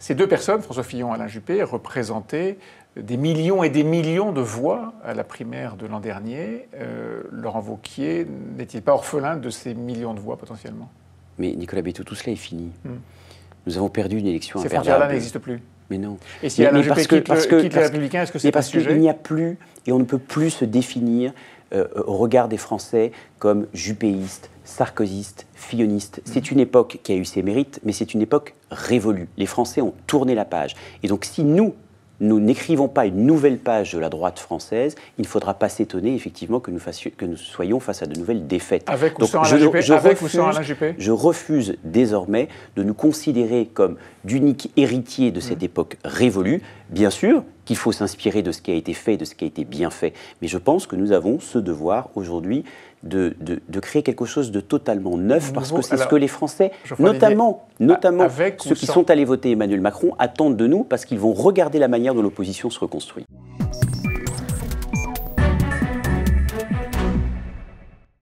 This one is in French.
Ces deux personnes, François Fillon et Alain Juppé, représentaient des millions et des millions de voix à la primaire de l'an dernier. Euh, Laurent Vauquier n'est-il pas orphelin de ces millions de voix potentiellement Mais Nicolas Béthou, tout cela est fini. Hmm. Nous avons perdu une élection là plus. Mais non. Et si parce les Républicains, est-ce que qu'il n'y a plus, et on ne peut plus se définir euh, au regard des Français comme Juppéiste, sarkozyste, filloniste. C'est une époque qui a eu ses mérites, mais c'est une époque révolue. Les Français ont tourné la page. Et donc si nous, nous n'écrivons pas une nouvelle page de la droite française, il ne faudra pas s'étonner effectivement que nous, soyons face à de nouvelles défaites. je, refuse, désormais de nous considérer comme d'uniques héritiers de cette mmh. époque révolue. Bien sûr, il faut s'inspirer de ce qui a été fait, de ce qui a été bien fait. Mais je pense que nous avons ce devoir aujourd'hui de, créer quelque chose de totalement neuf, parce que c'est ce que les Français, notamment, bah, notamment ceux qui sont allés voter Emmanuel Macron, attendent de nous, parce qu'ils vont regarder la manière dont l'opposition se reconstruit.